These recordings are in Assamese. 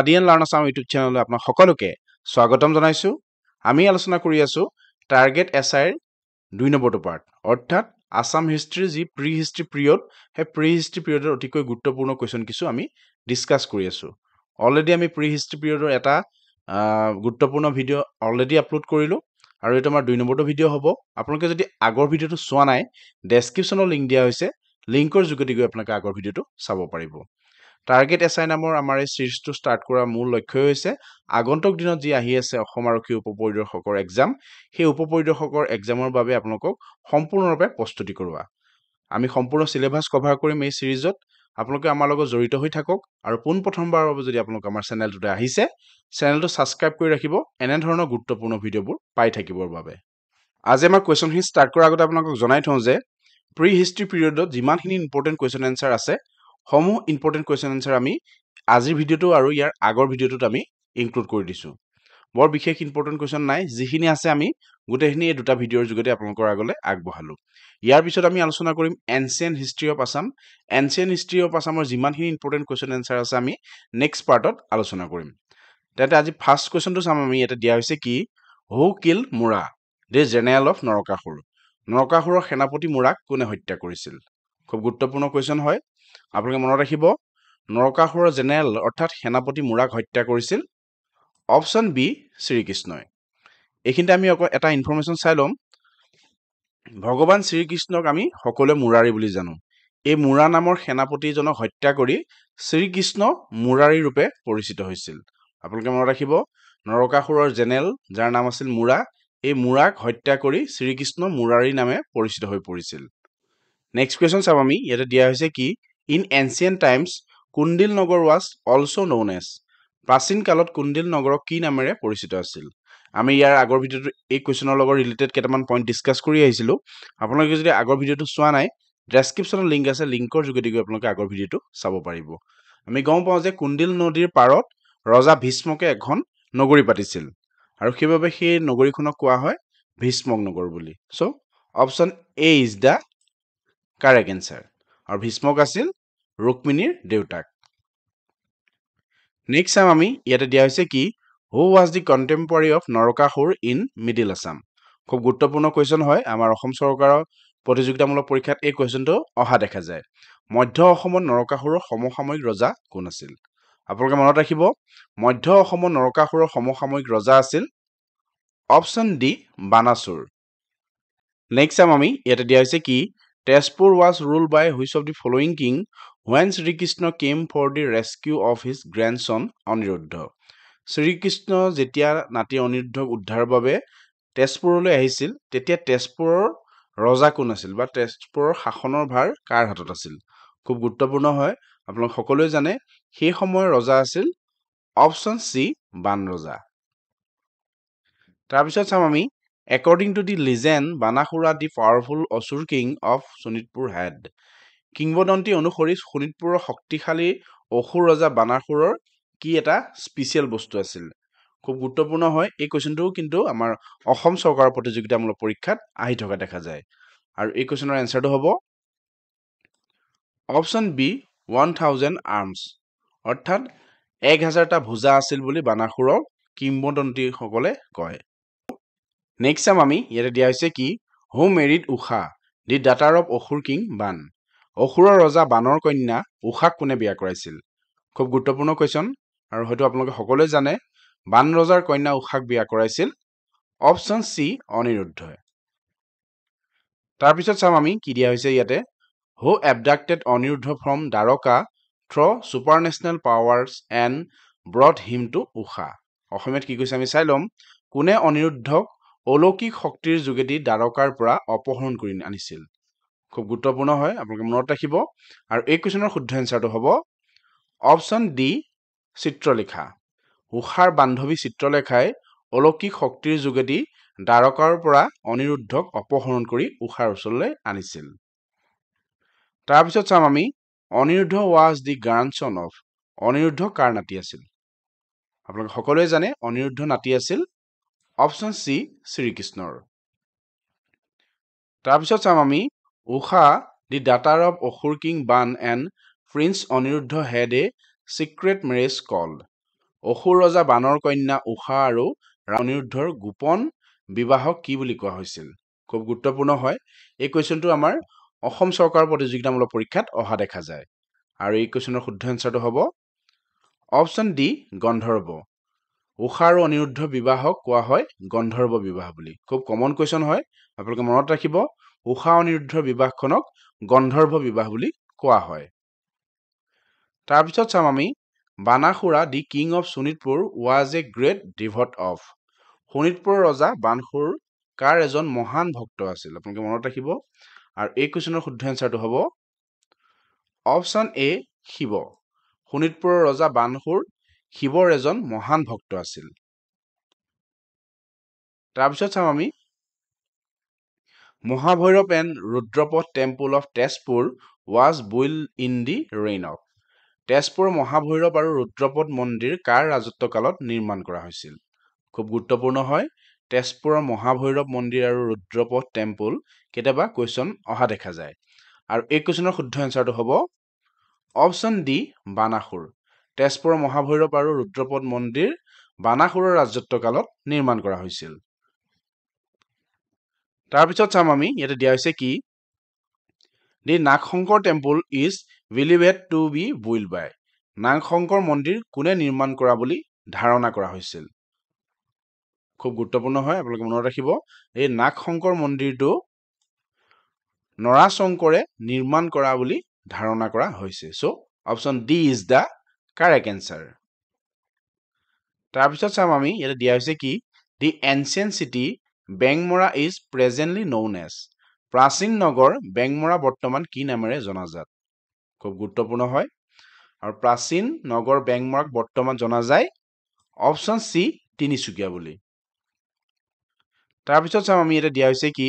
আডিয়ান লাৰ্ণাৰ্ছ আমাৰ ইউটিউব চেনেললৈ আপোনাক সকলোকে স্বাগতম জনাইছোঁ আমি আলোচনা কৰি আছোঁ টাৰ্গেট এছ আইৰ দুই নম্বৰটো পাৰ্ট অৰ্থাৎ আছাম হিষ্ট্ৰীৰ যি প্ৰি হিষ্ট্ৰী পিৰিয়ড সেই প্ৰি হিষ্ট্ৰী পিৰিয়ডৰ অতিকৈ গুৰুত্বপূৰ্ণ কুৱেশ্যন কিছু আমি ডিছকাছ কৰি আছো অলৰেডি আমি প্ৰি হিষ্ট্ৰী পিৰিয়ডৰ এটা গুৰুত্বপূৰ্ণ ভিডিঅ' অলৰেডি আপলোড কৰিলোঁ আৰু এইটো আমাৰ দুই নম্বৰটো ভিডিঅ' হ'ব আপোনালোকে যদি আগৰ ভিডিঅ'টো চোৱা নাই ডেছক্ৰিপশ্যনৰ লিংক দিয়া হৈছে লিংকৰ যোগেদি গৈ আপোনালোকে আগৰ ভিডিঅ'টো চাব পাৰিব টাৰ্গেট এছ আই নামৰ আমাৰ এই ছিৰিজটো ষ্টাৰ্ট কৰাৰ মূল লক্ষ্যই হৈছে আগন্তুক দিনত যি আহি আছে অসম আৰক্ষী উপ পৰিদৰ্শকৰ এক্সাম সেই উপ পৰিদৰ্শকৰ এক্সামৰ বাবে আপোনালোকক সম্পূৰ্ণৰূপে প্ৰস্তুতি কৰোৱা আমি সম্পূৰ্ণ ছিলেবাছ কভাৰ কৰিম এই ছিৰিজত আপোনালোকে আমাৰ লগত জড়িত হৈ থাকক আৰু পোনপ্ৰথমবাৰৰ বাবে যদি আপোনালোকে আমাৰ চেনেলটোতে আহিছে চেনেলটো ছাবস্ক্ৰাইব কৰি ৰাখিব এনেধৰণৰ গুৰুত্বপূৰ্ণ ভিডিঅ'বোৰ পাই থাকিবৰ বাবে আজি আমাৰ কুৱেশ্যনখিনি ষ্টাৰ্ট কৰাৰ আগতে আপোনালোকক জনাই থওঁ যে প্ৰি হিষ্ট্ৰী পিৰিয়ডত যিমানখিনি ইম্পৰ্টেণ্ট কুৱেশ্যন এনচাৰ আছে সমূহ ইম্পৰ্টেণ্ট কুৱেশ্যন এনচাৰ আমি আজিৰ ভিডিঅ'টো আৰু ইয়াৰ আগৰ ভিডিঅ'টোত আমি ইনক্লুড কৰি দিছোঁ বৰ বিশেষ ইম্পৰ্টেণ্ট কুৱেশ্যন নাই যিখিনি আছে আমি গোটেইখিনি এই দুটা ভিডিঅ'ৰ যোগেদি আপোনালোকৰ আগলৈ আগবঢ়ালোঁ ইয়াৰ পিছত আমি আলোচনা কৰিম ancient history of Assam ancient history of আছামৰ যিমানখিনি ইম্পৰ্টেণ্ট কুৱেশ্যন এনচাৰ আছে আমি নেক্সট পাৰ্টত আলোচনা কৰিম তেন্তে আজি ফাৰ্ষ্ট কুৱেশ্যনটো চাম আমি ইয়াতে দিয়া হৈছে কি who kill Mora the general of Narakasura নৰকাসুৰৰ সেনাপতি মোৰাক কোনে হত্যা কৰিছিল খুব গুৰুত্বপূৰ্ণ কুৱেশ্যন হয় আপোনালোকে মনত ৰাখিব নৰকাসুৰৰ জেনেৰেল অৰ্থাৎ সেনাপতি মূৰাক হত্যা কৰিছিল অপশ্যন বি শ্ৰীকৃষ্ণই এইখিনিতে আমি অকল এটা ইনফৰমেশ্যন চাই ল'ম ভগৱান শ্ৰীকৃষ্ণক আমি সকলোৱে মুৰাৰী বুলি জানো এই মূৰা নামৰ সেনাপতিজনক হত্যা কৰি শ্ৰীকৃষ্ণ মূৰাৰী ৰূপে পৰিচিত হৈছিল আপোনালোকে মনত ৰাখিব নৰকাসুৰৰ জেনেৰেল যাৰ নাম আছিল মূৰা এই মূৰাক হত্যা কৰি শ্ৰীকৃষ্ণ মূৰাৰীৰ নামে পৰিচিত হৈ পৰিছিল নেক্সট কুৱেশ্যন চাম আমি ইয়াতে দিয়া হৈছে কি ইন এনচিয়েণ্ট টাইমছ কুন্দিল নগৰ ৱাজ অলছ' ন'ন এজ প্ৰাচীন কালত কুন্দিল নগৰক কি নামেৰে পৰিচিত আছিল আমি ইয়াৰ আগৰ ভিডিঅ'টো এই কুৱেশ্যনৰ লগত ৰিলেটেড কেইটামান পইণ্ট ডিছকাছ কৰি আহিছিলোঁ আপোনালোকে যদি আগৰ ভিডিঅ'টো চোৱা নাই ডেছক্ৰিপশ্যনত লিংক আছে লিংকৰ যোগেদি গৈ আপোনালোকে আগৰ ভিডিঅ'টো চাব পাৰিব আমি গম পাওঁ যে কুন্দিল নদীৰ পাৰত ৰজা ভীষ্মকে এখন নগৰী পাতিছিল আৰু সেইবাবে সেই নগৰীখনক কোৱা হয় ভীষ্মক নগৰ বুলি so' option A is the correct answer আৰু ভীষ্মক আছিল ৰুক্মিণীৰ দেউতাক নেক্সট চাম আমি ইয়াতে দিয়া হৈছে কি who was the contemporary of Narakasura in middle Assam খুব গুৰুত্বপূৰ্ণ কুৱেশ্যন হয় আমাৰ অসম চৰকাৰৰ প্ৰতিযোগিতামূলক পৰীক্ষাত এই কুৱেশ্যনটো অহা দেখা যায় মধ্য অসমত নৰকাসুৰৰ সমসাময়িক ৰজা কোন আছিল আপোনালোকে মনত ৰাখিব মধ্য অসমত নৰকাসুৰৰ সমসাময়িক ৰজা আছিল অপশ্যন ডি বানাচুৰ নেক্সট চাম আমি ইয়াতে দিয়া হৈছে কি Tezpur was rule by which of the following king when Srikrishna came for the rescue of his grandson Aniruddha Srikrishna যেতিয়া নাতি অনিৰুদ্ধক উদ্ধাৰৰ বাবে তেজপুৰলৈ আহিছিল তেতিয়া তেজপুৰৰ ৰজা কোন আছিল বা তেজপুৰৰ শাসনৰ ভাৰ কাৰ হাতত আছিল খুব গুৰুত্বপূৰ্ণ হয় আপোনালোক সকলোৱে জানে সেই সময়ৰ ৰজা আছিল অপশ্যন চি বান ৰজা তাৰপিছত চাম আমি according to the legend Banasura the powerful asura king of Sonitpur had কিংবদন্তী অনুসৰি শোণিতপুৰৰ শক্তিশালী অসুৰ ৰজা বানাসুৰৰ কি এটা স্পেচিয়েল বস্তু আছিল খুব গুৰুত্বপূৰ্ণ হয় এই কুৱেশ্যনটোও কিন্তু আমাৰ অসম চৰকাৰৰ প্ৰতিযোগিতামূলক পৰীক্ষাত আহি থকা দেখা যায় আৰু এই কুৱেশ্যনৰ এনচাৰটো হ'ব option B one thousand arms অৰ্থাৎ এক হাজাৰটা ভোজা আছিল বুলি বানাসুৰৰ কিংবদন্তীসকলে কয় নেক্সট চাম আমি ইয়াতে দিয়া হৈছে কি হোম মেৰিড উষা দি ডাটাৰ অৱ অসুৰ কিং বান অসুৰৰ ৰজা বানৰ কন্যা উষাক কোনে বিয়া কৰাইছিল খুব গুৰুত্বপূৰ্ণ কুৱেশ্যন আৰু হয়তো আপোনালোকে সকলোৱে জানে বান ৰজাৰ কন্যা উষাক বিয়া কৰাইছিল অপশ্যন চি অনিৰুদ্ধ তাৰপিছত চাম আমি কি দিয়া হৈছে ইয়াতে who abducted Aniruddha from Dwarka through supernatural powers and brought him to Usha অসমীয়াত কি কৈছে আমি চাই ল'ম কোনে অনিৰুদ্ধক অলৌকিক শক্তিৰ যোগেদি দ্বাৰকাৰ পৰা অপহৰণ কৰি আনিছিল খুব গুৰুত্বপূৰ্ণ হয় আপোনালোকে মনত ৰাখিব আৰু এই কুৱেশ্যনৰ শুদ্ধ এনচাৰটো হ'ব অপশ্যন ডি চিত্ৰলেখা উষাৰ বান্ধৱী চিত্ৰলেখাই অলৌকিক শক্তিৰ যোগেদি দ্বাৰকাৰ পৰা অনিৰুদ্ধক অপহৰণ কৰি উষাৰ ওচৰলৈ আনিছিল তাৰপিছত চাম আমি Aniruddha was the grandson of Aniruddha কাৰ নাতি আছিল আপোনালোকে সকলোৱে জানে অনিৰুদ্ধ নাতি আছিল অপশ্যন চি শ্ৰীকৃষ্ণৰ তাৰপিছত চাম আমি ঊষা দি ডাটাৰ of asura king Ban and prince Aniruddha had a secret marriage call অসুৰ ৰজা বানৰ কন্যা ঊষা আৰু অনিৰুদ্ধৰ গোপন বিবাহক কি বুলি কোৱা হৈছিল খুব গুৰুত্বপূৰ্ণ হয় এই কুৱেশ্যনটো আমাৰ অসম চৰকাৰৰ প্ৰতিযোগিতামূলক পৰীক্ষাত অহা দেখা যায় আৰু এই কুৱেশ্যনৰ শুদ্ধ এনচাৰটো হ'ব অপশ্যন ডি গন্ধৰ্ব উষা আৰু অনিৰুদ্ধ বিবাহক কোৱা হয় গন্ধৰ্ব বিবাহ বুলি খুব কমন কুৱেশ্যন হয় আপোনালোকে মনত ৰাখিব উষা অনিৰুদ্ধ বিবাহখনক গন্ধৰ্ব বিবাহ বুলি কোৱা হয় তাৰপিছত চাম আমি Banasura the king of Sonitpur was a great devote of শোণিতপুৰৰ ৰজা বানসুৰ কাৰ এজন মহান ভক্ত আছিল আপোনালোকে মনত ৰাখিব আৰু এই কুৱেশ্যনৰ শুদ্ধ এনচাৰটো হ'ব অপশ্যন এ শিৱ শোণিতপুৰৰ ৰজা বানসুৰ শিৱৰ এজন মহান ভক্ত আছিল তাৰপিছত চাম আমি Mahabhairav and Rudrapath temple of Tezpur was built in the reign of Tezpur Mahabhairav আৰু ৰুদ্ৰপথ মন্দিৰ কাৰ ৰাজত্ব কালত নিৰ্মাণ কৰা হৈছিল খুব গুৰুত্বপূৰ্ণ হয় তেজপুৰৰ মহাভৈৰৱ মন্দিৰ আৰু ৰুদ্ৰপথ টেম্পল কেতিয়াবা কুৱেশ্যন অহা দেখা যায় আৰু এই কুৱেশ্যনৰ শুদ্ধ এঞ্চাৰটো হ'ব অপশ্যন ডি বানাসুৰ তেজপুৰৰ মহাভৈৰৱ আৰু ৰুদ্ৰপদ মন্দিৰ বানাসুৰৰ কালত নিৰ্মাণ কৰা হৈছিল তাৰপিছত চাম আমি ইয়াতে দিয়া হৈছে কি the Nag Shankar temple is believed to be built by Nag Shankar মন্দিৰ কোনে নিৰ্মাণ কৰা বুলি ধাৰণা কৰা হৈছিল খুব গুৰুত্বপূৰ্ণ হয় আপোনালোকে মনত ৰাখিব এই নাগ শংকৰ মন্দিৰটো নৰাশংকৰে নিৰ্মাণ কৰা বুলি ধাৰণা কৰা হৈছে so' option D is the correct answer তাৰপিছত চাম আমি ইয়াতে দিয়া হৈছে কি the ancient city Bengmara is presently known as প্ৰাচীন নগৰ বেংমৰা বৰ্তমান কি নামেৰে জনাজাত খুব গুৰুত্বপূৰ্ণ হয় আৰু প্ৰাচীন নগৰ বেংমৰাক বৰ্তমান জনা যায় অপশ্যন চি তিনিচুকীয়া বুলি তাৰপিছত চাম আমি ইয়াতে দিয়া হৈছে কি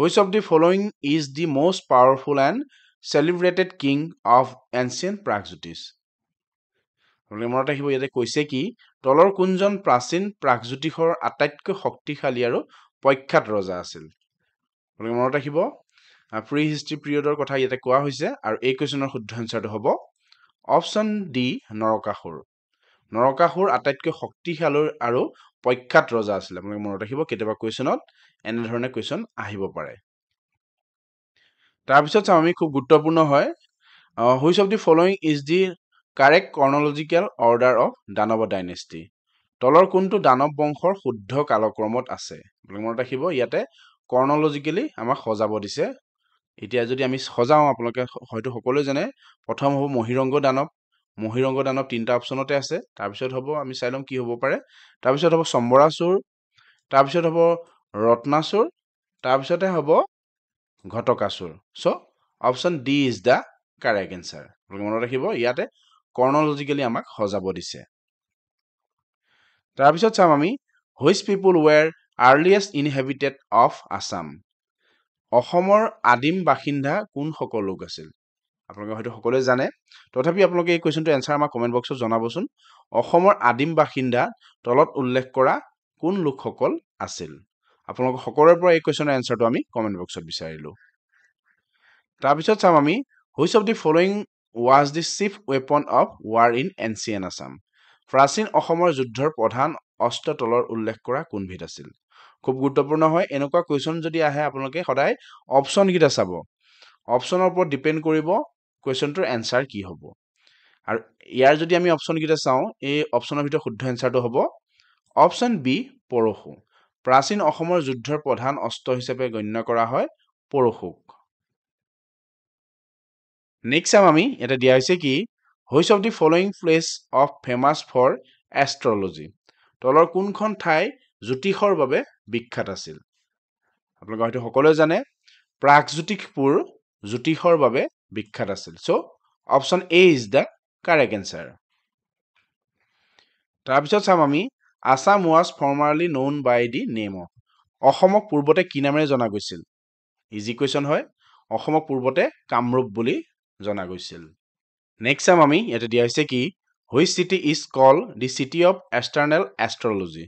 which of the following is the most powerful and celebrated king of ancient Pragjyotish ৰোল মনত ৰাখিব ইয়াতে কৈছে কি তলৰ কোনজন প্ৰাচীন প্ৰাগজ্যোতিষৰ আটাইতকৈ শক্তিশালী আৰু প্ৰখ্যাত ৰজা আছিল ৰোল নম্বৰত আহিব প্ৰি হিষ্ট্ৰী পিৰিয়ডৰ কথা ইয়াতে কোৱা হৈছে আৰু এই কুৱেশ্যনৰ শুদ্ধ এঞ্চাৰটো হ'ব অপশ্যন ডি নৰকাসুৰ নৰকাসুৰ আটাইতকৈ শক্তিশালী আৰু প্ৰখ্যাত ৰজা আছিল আপোনালোকে মনত ৰাখিব কেতিয়াবা কুৱেশ্যনত এনেধৰণে কুৱেশ্যন আহিব পাৰে তাৰপিছত চাওঁ আমি খুব গুৰুত্বপূৰ্ণ হয় which of the following is the correct chronological order of Danava dynasty তলৰ কোনটো দানৱ বংশৰ শুদ্ধ কালক্ৰমত আছে আপোনালোকে মনত ৰাখিব ইয়াতে কৰ্ণলজিকেলি আমাক সজাব দিছে এতিয়া যদি আমি সজাওঁ আপোনালোকে হয়তো সকলোৱে জানে প্ৰথম হ'ব মহিৰংগ দানৱ মহিৰংগ দানৱ তিনিটা অপশ্যনতে আছে তাৰপিছত হ'ব আমি চাই ল'ম কি হ'ব পাৰে তাৰপিছত হ'ব চম্বৰাচুৰ তাৰপিছত হ'ব ৰত্নাচুৰ তাৰপিছতে হ'ব Ghatakasur so' option D is the correct answer আপোনালোকে মনত ৰাখিব ইয়াতে কৰ্ণলজিকেলি আমাক সজাব দিছে তাৰপিছত চাম আমি which people were earliest inhabited of Assam অসমৰ আদিম বাসিন্দা কোনসকল লোক আছিল আপোনালোকে হয়তো সকলোৱে জানে তথাপি আপোনালোকে এই কুৱেশ্যনটো এনচাৰ আমাক কমেণ্ট বক্সত জনাবচোন অসমৰ আদিম বাসিন্দা তলত উল্লেখ কৰা কোন লোকসকল আছিল আপোনালোকৰ সকলোৰে পৰা এই কুৱেশ্যনৰ এনচাৰটো আমি কমেণ্ট বক্সত বিচাৰিলোঁ তাৰপিছত চাম আমি which of the following was the chief weapon of war in ancient Assam প্ৰাচীন অসমৰ যুদ্ধৰ প্ৰধান অস্ত্ৰ তলৰ উল্লেখ কৰা কোনবিধ আছিল খুব গুৰুত্বপূৰ্ণ হয় এনেকুৱা কুৱেশ্যন যদি আহে আপোনালোকে সদায় অপশ্যনকেইটা চাব অপশ্যনৰ ওপৰত ডিপেণ্ড কৰিব কুৱেশ্যনটোৰ এনচাৰ কি হ'ব আৰু ইয়াৰ যদি আমি অপশ্যনকেইটা চাওঁ এই অপশ্যনৰ ভিতৰত শুদ্ধ এনচাৰটো হ'ব অপশ্যন বি পৰশু প্ৰাচীন অসমৰ যুদ্ধৰ প্ৰধান অস্ত্ৰ হিচাপে গণ্য কৰা হয় পৰশুক নেক্সট চাম আমি ইয়াতে দিয়া হৈছে কি which of the following place of famous for astrology তলৰ কোনখন ঠাই জ্যোতিষৰ বাবে বিখ্যাত আছিল আপোনালোকে হয়তো সকলোৱে জানে প্ৰাকজ্যোতিষপুৰ জ্যোতিষৰ বাবে বিখ্যাত আছিল so' option A is the correct answer তাৰপিছত চাম আমি Assam was formerly known by the name of অসমক পূৰ্বতে কি নামেৰে জনা গৈছিল ইজি কুৱেশ্যন হয় অসমক পূৰ্বতে কামৰূপ বুলি জনা গৈছিল নেক্সট চাম আমি ইয়াতে দিয়া হৈছে কি which city is call the city of eternal astrology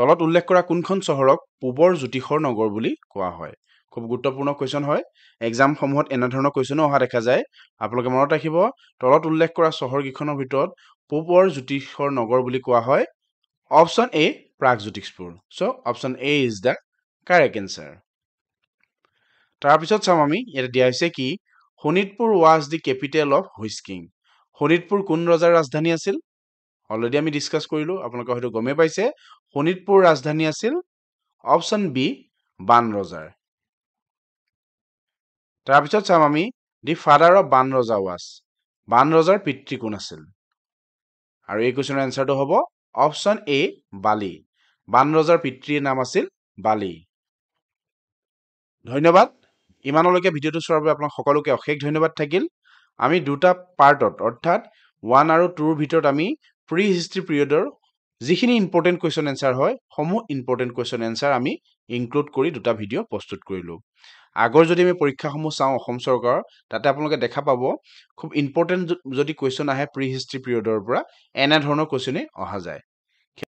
তলত উল্লেখ কৰা কোনখন চহৰক পূবৰ জ্যোতিষৰ নগৰ বুলি কোৱা হয় খুব গুৰুত্বপূৰ্ণ কুৱেশ্যন হয় এক্সামসমূহত এনেধৰণৰ কুৱেশ্যনো অহা দেখা যায় আপোনালোকে মনত ৰাখিব তলত উল্লেখ কৰা চহৰকেইখনৰ ভিতৰত পূবৰ জ্যোতিষৰ নগৰ বুলি কোৱা হয় option A Pragjyotishpur so' option A is the correct answer তাৰপিছত চাম আমি ইয়াতে দিয়া হৈছে কি Sonitpur was the capital of which king Sonitpur কোন ৰজাৰ ৰাজধানী আছিল অলৰেডি আমি ডিছকাছ কৰিলোঁ আপোনালোকে হয়তো গমেই পাইছে শোণিতপুৰ ৰাজধানী আছিল অপশ্যন বি বান ৰজাৰ তাৰপিছত চাম আমি দি ফাদাৰ অফ বান ৰজা ৱাজ বান ৰজাৰ পিতৃ কোন আছিল আৰু এই কুৱেশ্যনৰ এনচাৰটো হ'ব অপশ্যন এ বালি বান ৰজাৰ পিতৃৰ নাম আছিল বালি ধন্যবাদ ইমানলৈকে ভিডিঅ'টো চোৱাৰ বাবে আপোনাক সকলোকে অশেষ ধন্যবাদ থাকিল আমি দুটা পাৰ্টত অৰ্থাৎ ওৱান আৰু টুৰ ভিতৰত আমি প্ৰি হিষ্ট্ৰী পিৰিয়ডৰ যিখিনি ইম্পৰ্টেণ্ট কুৱেশ্যন এনচাৰ হয় সমূহ ইম্পৰ্টেণ্ট কুৱেশ্যন এনচাৰ আমি ইনক্লুড কৰি দুটা ভিডিঅ' প্ৰস্তুত কৰিলোঁ আগৰ যদি আমি পৰীক্ষাসমূহ চাওঁ অসম চৰকাৰৰ তাতে আপোনালোকে দেখা পাব খুব ইম্পৰ্টেণ্ট যদি কুৱেশ্যন আহে প্ৰি হিষ্ট্ৰী পিৰিয়ডৰ পৰা এনেধৰণৰ কুৱেশ্যনেই অহা যায়